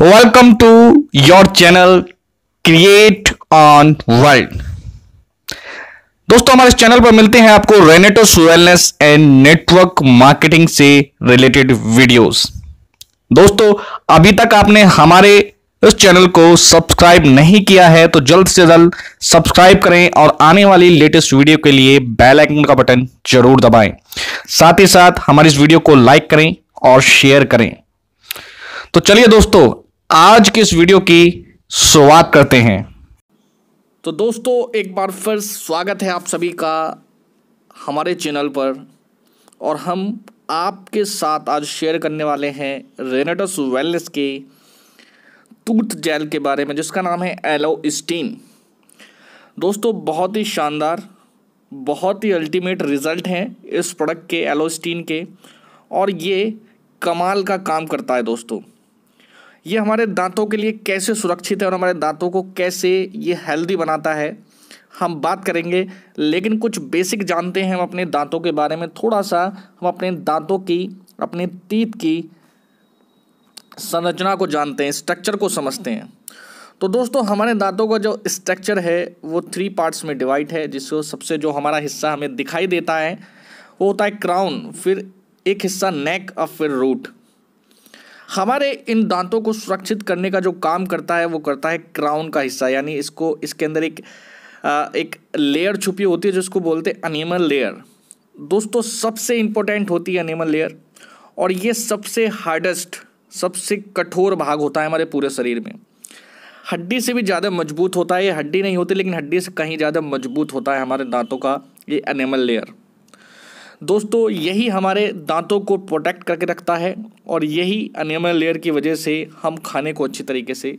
welcome to your channel create on world दोस्तों हमारे चैनल पर मिलते हैं आपको Renatus Wellness and network marketing से रिलेटेड वीडियोस दोस्तों अभी तक आपने हमारे इस चैनल को सब्सक्राइब नहीं किया है तो जल्द से जल्द सब्सक्राइब करें और आने वाली लेटेस्ट वीडियो के लिए बेल आइकन का बटन जरूर दबाएं साथ ही साथ हमारी इस वीडियो को लाइक करें और शेयर करें तो चलिए दोस्तों आज के इस वीडियो की शुरुआत करते हैं तो दोस्तों एक बार फिर स्वागत है आप सभी का हमारे चैनल पर और हम आपके साथ आज शेयर करने वाले हैं रेनेटस वेलनेस के टूथ जेल के बारे में जिसका नाम है एलो स्टीन दोस्तों बहुत ही शानदार बहुत ही अल्टीमेट रिज़ल्ट हैं इस प्रोडक्ट के एलोस्टीन के और ये कमाल का काम करता है दोस्तों ये हमारे दांतों के लिए कैसे सुरक्षित है और हमारे दांतों को कैसे ये हेल्दी बनाता है हम बात करेंगे लेकिन कुछ बेसिक जानते हैं हम अपने दांतों के बारे में थोड़ा सा हम अपने दांतों की अपने तीत की संरचना को जानते हैं स्ट्रक्चर को समझते हैं तो दोस्तों हमारे दांतों का जो स्ट्रक्चर है वो थ्री पार्ट्स में डिवाइड है जिसको सबसे जो हमारा हिस्सा हमें दिखाई देता है वो होता है क्राउन फिर एक हिस्सा नेक और फिर रूट हमारे इन दांतों को सुरक्षित करने का जो काम करता है वो करता है क्राउन का हिस्सा यानी इसको इसके अंदर एक आ, एक लेयर छुपी होती है जिसको बोलते हैं अनिमल लेयर दोस्तों सबसे इम्पोर्टेंट होती है अनिमल लेयर और ये सबसे हार्डेस्ट सबसे कठोर भाग होता है हमारे पूरे शरीर में हड्डी से भी ज़्यादा मजबूत होता है ये हड्डी नहीं होती लेकिन हड्डी से कहीं ज़्यादा मजबूत होता है हमारे दांतों का ये एनिमल लेयर दोस्तों यही हमारे दांतों को प्रोटेक्ट करके रखता है और यही अनियमल लेयर की वजह से हम खाने को अच्छी तरीके से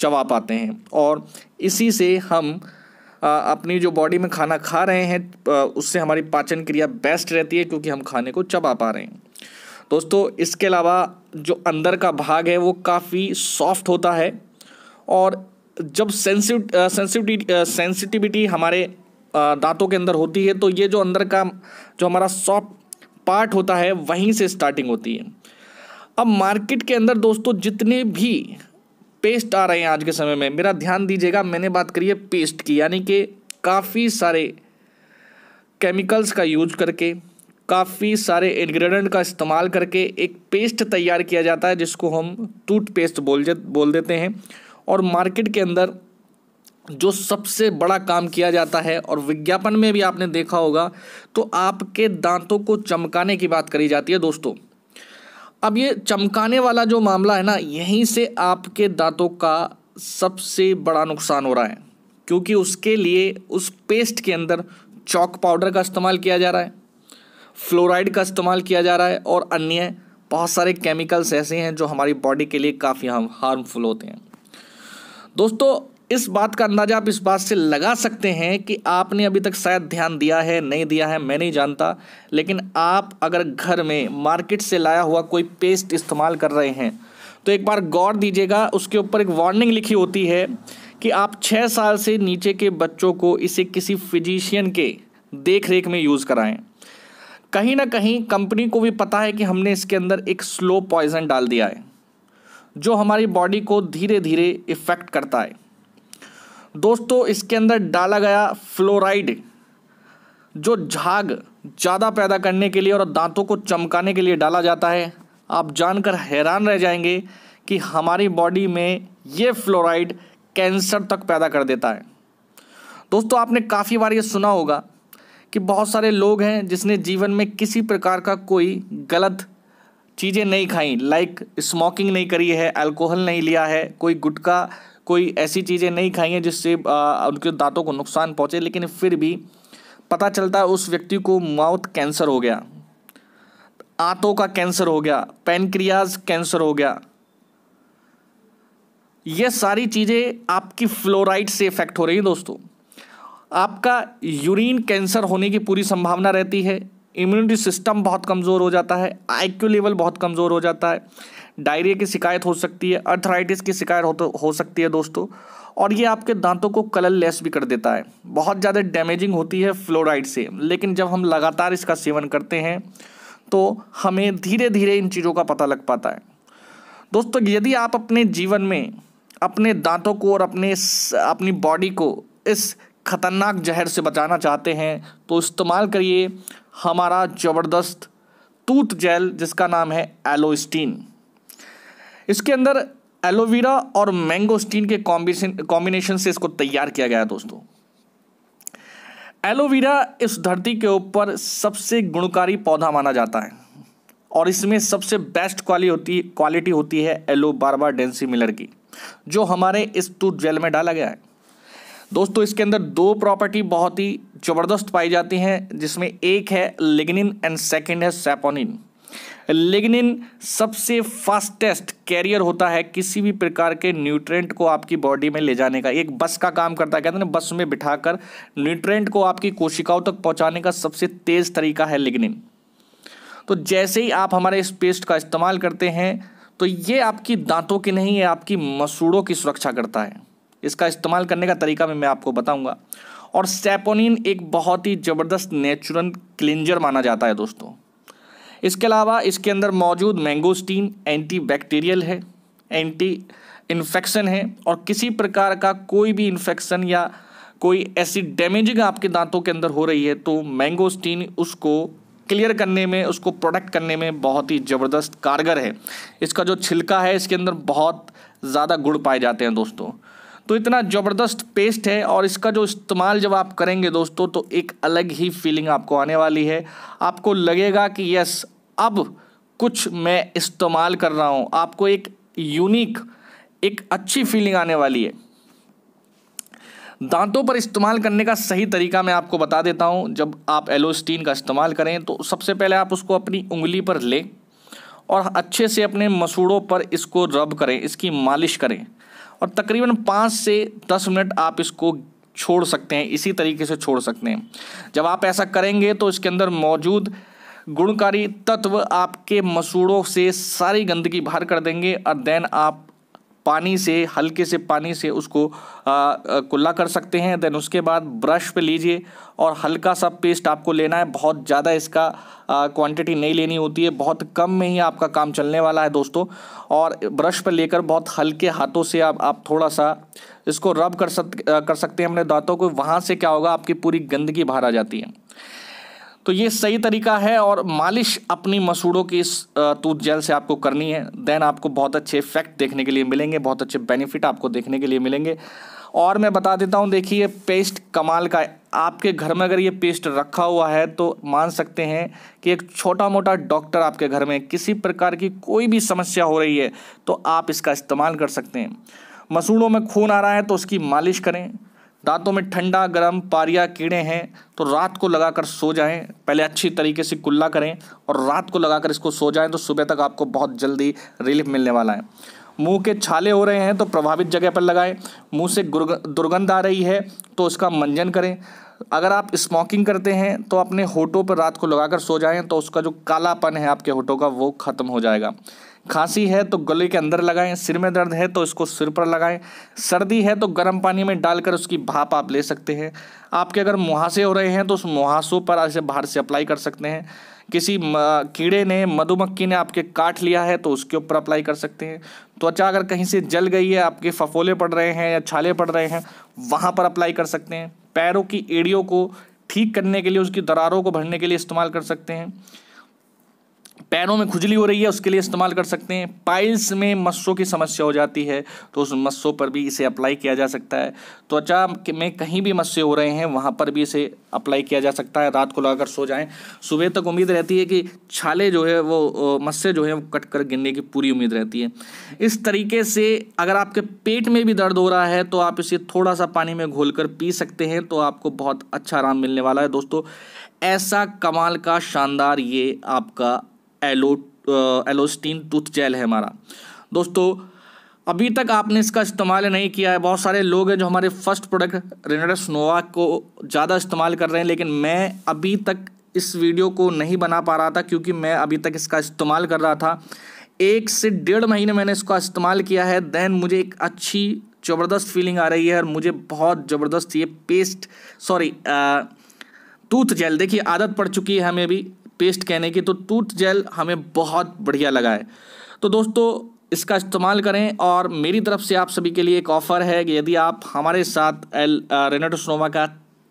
चबा पाते हैं और इसी से हम अपनी जो बॉडी में खाना खा रहे हैं उससे हमारी पाचन क्रिया बेस्ट रहती है क्योंकि हम खाने को चबा पा रहे हैं दोस्तों इसके अलावा जो अंदर का भाग है वो काफ़ी सॉफ्ट होता है और जब सेंसिटिविटी सेंसिटिविटी हमारे दांतों के अंदर होती है तो ये जो अंदर का जो हमारा सॉफ्ट पार्ट होता है वहीं से स्टार्टिंग होती है अब मार्केट के अंदर दोस्तों जितने भी पेस्ट आ रहे हैं आज के समय में मेरा ध्यान दीजिएगा मैंने बात करी है पेस्ट की यानी कि काफ़ी सारे केमिकल्स का यूज करके काफ़ी सारे इन्ग्रीडेंट का इस्तेमाल करके एक पेस्ट तैयार किया जाता है जिसको हम टूथपेस्ट बोल बोल देते हैं और मार्केट के अंदर जो सबसे बड़ा काम किया जाता है और विज्ञापन में भी आपने देखा होगा तो आपके दांतों को चमकाने की बात करी जाती है दोस्तों अब ये चमकाने वाला जो मामला है ना यहीं से आपके दांतों का सबसे बड़ा नुकसान हो रहा है क्योंकि उसके लिए उस पेस्ट के अंदर चौक पाउडर का इस्तेमाल किया जा रहा है फ्लोराइड का इस्तेमाल किया जा रहा है और अन्य बहुत सारे केमिकल्स ऐसे हैं जो हमारी बॉडी के लिए काफ़ी हार्मफुल होते हैं दोस्तों इस बात का अंदाजा आप इस बात से लगा सकते हैं कि आपने अभी तक शायद ध्यान दिया है नहीं दिया है मैं नहीं जानता लेकिन आप अगर घर में मार्केट से लाया हुआ कोई पेस्ट इस्तेमाल कर रहे हैं तो एक बार गौर दीजिएगा उसके ऊपर एक वार्निंग लिखी होती है कि आप छः साल से नीचे के बच्चों को इसे किसी फिजिशियन के देख रेख में यूज़ कराएँ कहीं ना कहीं कंपनी को भी पता है कि हमने इसके अंदर एक स्लो पॉइजन डाल दिया है जो हमारी बॉडी को धीरे धीरे इफ़ेक्ट करता है दोस्तों इसके अंदर डाला गया फ्लोराइड जो झाग ज़्यादा पैदा करने के लिए और दांतों को चमकाने के लिए डाला जाता है आप जानकर हैरान रह जाएंगे कि हमारी बॉडी में ये फ्लोराइड कैंसर तक पैदा कर देता है दोस्तों आपने काफ़ी बार ये सुना होगा कि बहुत सारे लोग हैं जिसने जीवन में किसी प्रकार का कोई गलत चीज़ें नहीं खाई लाइक स्मोकिंग नहीं करी है अल्कोहल नहीं लिया है कोई गुटखा कोई ऐसी चीज़ें नहीं खाई हैं जिससे उनके दांतों को नुकसान पहुंचे लेकिन फिर भी पता चलता है उस व्यक्ति को माउथ कैंसर हो गया आंतों का कैंसर हो गया पेनक्रियाज कैंसर हो गया ये सारी चीज़ें आपकी फ्लोराइड से इफेक्ट हो रही है दोस्तों आपका यूरिन कैंसर होने की पूरी संभावना रहती है इम्यूनिटी सिस्टम बहुत कमज़ोर हो जाता है आईक्यू लेवल बहुत कमज़ोर हो जाता है डायरिया की शिकायत हो सकती है अर्थराइटिस की शिकायत हो, तो, हो सकती है दोस्तों और ये आपके दांतों को कलर लेस भी कर देता है बहुत ज़्यादा डैमेजिंग होती है फ्लोराइड से लेकिन जब हम लगातार इसका सेवन करते हैं तो हमें धीरे धीरे इन चीज़ों का पता लग पाता है दोस्तों यदि आप अपने जीवन में अपने दांतों को और अपने अपनी बॉडी को इस खतरनाक जहर से बचाना चाहते हैं तो इस्तेमाल करिए हमारा ज़बरदस्त टूथ जेल जिसका नाम है एलोस्टीन इसके अंदर एलोवेरा और मैंगोस्टीन के कॉम्बिनेशन से इसको तैयार किया गया दोस्तों एलोवेरा इस धरती के ऊपर सबसे गुणकारी पौधा माना जाता है और इसमें सबसे बेस्ट क्वालिटी होती क्वालिटी होती है एलो बारबा डेंसी मिलर की जो हमारे इस टूथ जेल में डाला गया है दोस्तों इसके अंदर दो प्रॉपर्टी बहुत ही ज़बरदस्त पाई जाती हैं जिसमें एक है लिग्निन एंड सेकंड है सेपोनिन लिग्निन सबसे फास्टेस्ट कैरियर होता है किसी भी प्रकार के न्यूट्रेंट को आपकी बॉडी में ले जाने का एक बस का काम करता है कहते हैं बस में बिठाकर न्यूट्रेंट को आपकी कोशिकाओं तक पहुंचाने का सबसे तेज तरीका है लिग्निन तो जैसे ही आप हमारे इस पेस्ट का इस्तेमाल करते हैं तो ये आपकी दांतों की नहीं है आपकी मसूड़ों की सुरक्षा करता है इसका इस्तेमाल करने का तरीका भी मैं आपको बताऊंगा और सेपोनिन एक बहुत ही ज़बरदस्त नेचुरल क्लिंजर माना जाता है दोस्तों इसके अलावा इसके अंदर मौजूद मैंगोस्टीन एंटी बैक्टीरियल है एंटी इन्फेक्शन है और किसी प्रकार का कोई भी इन्फेक्शन या कोई ऐसी डैमेजिंग आपके दांतों के अंदर हो रही है तो मैंगोस्टीन उसको क्लियर करने में उसको प्रोडक्ट करने में बहुत ही ज़बरदस्त कारगर है इसका जो छिलका है इसके अंदर बहुत ज़्यादा गुड़ पाए जाते हैं दोस्तों तो इतना ज़बरदस्त पेस्ट है और इसका जो इस्तेमाल जब आप करेंगे दोस्तों तो एक अलग ही फीलिंग आपको आने वाली है आपको लगेगा कि यस अब कुछ मैं इस्तेमाल कर रहा हूँ आपको एक यूनिक एक अच्छी फीलिंग आने वाली है दांतों पर इस्तेमाल करने का सही तरीका मैं आपको बता देता हूँ जब आप एलोस्टीन का इस्तेमाल करें तो सबसे पहले आप उसको अपनी उंगली पर लें और अच्छे से अपने मसूड़ों पर इसको रब करें इसकी मालिश करें और तकरीबन पाँच से दस मिनट आप इसको छोड़ सकते हैं इसी तरीके से छोड़ सकते हैं जब आप ऐसा करेंगे तो इसके अंदर मौजूद गुणकारी तत्व आपके मसूड़ों से सारी गंदगी बाहर कर देंगे और देन आप पानी से हल्के से पानी से उसको कुल्ला कर सकते हैं देन उसके बाद ब्रश पे लीजिए और हल्का सा पेस्ट आपको लेना है बहुत ज़्यादा इसका क्वांटिटी नहीं लेनी होती है बहुत कम में ही आपका काम चलने वाला है दोस्तों और ब्रश पे लेकर बहुत हल्के हाथों से आप आप थोड़ा सा इसको रब कर सक कर सकते हैं अपने दांतों को वहाँ से क्या होगा आपकी पूरी गंदगी बाहर आ जाती है तो ये सही तरीका है और मालिश अपनी मसूड़ों की इस टूथ जेल से आपको करनी है देन आपको बहुत अच्छे इफेक्ट देखने के लिए मिलेंगे बहुत अच्छे बेनिफिट आपको देखने के लिए मिलेंगे और मैं बता देता हूँ देखिए पेस्ट कमाल का है आपके घर में अगर ये पेस्ट रखा हुआ है तो मान सकते हैं कि एक छोटा मोटा डॉक्टर आपके घर में किसी प्रकार की कोई भी समस्या हो रही है तो आप इसका इस्तेमाल कर सकते हैं मसूड़ों में खून आ रहा है तो उसकी मालिश करें दांतों में ठंडा गर्म पारिया कीड़े हैं तो रात को लगाकर सो जाएं पहले अच्छी तरीके से कुल्ला करें और रात को लगाकर इसको सो जाएं तो सुबह तक आपको बहुत जल्दी रिलीफ मिलने वाला है मुंह के छाले हो रहे हैं तो प्रभावित जगह पर लगाएं मुंह से दुर्गंध आ रही है तो उसका मंजन करें अगर आप स्मोकिंग करते हैं तो अपने होठों पर रात को लगाकर सो जाएं तो उसका जो कालापन है आपके होठों का वो ख़त्म हो जाएगा खांसी है तो गले के अंदर लगाएं सिर में दर्द है तो इसको सिर पर लगाएं सर्दी है तो गर्म पानी में डालकर उसकी भाप आप ले सकते हैं आपके अगर मुहासे हो रहे हैं तो उस मुहासों पर इसे बाहर से अप्लाई कर सकते हैं किसी कीड़े ने मधुमक्खी ने आपके काट लिया है तो उसके ऊपर अप्लाई कर सकते हैं त्वचा अगर कहीं से जल गई है आपके फफोले पड़ रहे हैं या छाले पड़ रहे हैं वहाँ पर अप्लाई कर सकते हैं पैरों की एड़ियों को ठीक करने के लिए उसकी दरारों को भरने के लिए इस्तेमाल कर सकते हैं पैरों में खुजली हो रही है उसके लिए इस्तेमाल कर सकते हैं पाइल्स में मस्सों की समस्या हो जाती है तो उस मस्सों पर भी इसे अप्लाई किया जा सकता है त्वचा में कहीं भी मस्से हो रहे हैं वहाँ पर भी इसे अप्लाई किया जा सकता है रात को लगाकर सो जाएं सुबह तक उम्मीद रहती है कि छाले जो है वो मस्से जो है वो कट कर गिरने की पूरी उम्मीद रहती है इस तरीके से अगर आपके पेट में भी दर्द हो रहा है तो आप इसे थोड़ा सा पानी में घोल कर पी सकते हैं तो आपको बहुत अच्छा आराम मिलने वाला है दोस्तों ऐसा कमाल का शानदार ये आपका एलो एलोस्टीन टूथ जेल है हमारा दोस्तों अभी तक आपने इसका इस्तेमाल नहीं किया है बहुत सारे लोग हैं जो हमारे फर्स्ट प्रोडक्ट रेनडस नोवा को ज़्यादा इस्तेमाल कर रहे हैं लेकिन मैं अभी तक इस वीडियो को नहीं बना पा रहा था क्योंकि मैं अभी तक इसका इस्तेमाल कर रहा था एक से डेढ़ महीने मैंने इसका इस्तेमाल किया है देन मुझे एक अच्छी ज़बरदस्त फीलिंग आ रही है और मुझे बहुत ज़बरदस्त ये पेस्ट सॉरी टूथ जेल देखिए आदत पड़ चुकी है हमें भी पेस्ट कहने की तो टूथ जेल हमें बहुत बढ़िया लगा है तो दोस्तों इसका इस्तेमाल करें और मेरी तरफ से आप सभी के लिए एक ऑफ़र है कि यदि आप हमारे साथ एल रेनाटोसनोवा का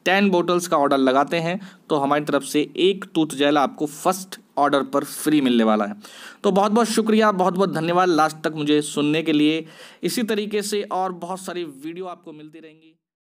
टेन बोटल्स का ऑर्डर लगाते हैं तो हमारी तरफ से एक टूथ जेल आपको फर्स्ट ऑर्डर पर फ्री मिलने वाला है तो बहुत बहुत शुक्रिया बहुत बहुत धन्यवाद लास्ट तक मुझे सुनने के लिए इसी तरीके से और बहुत सारी वीडियो आपको मिलती रहेंगी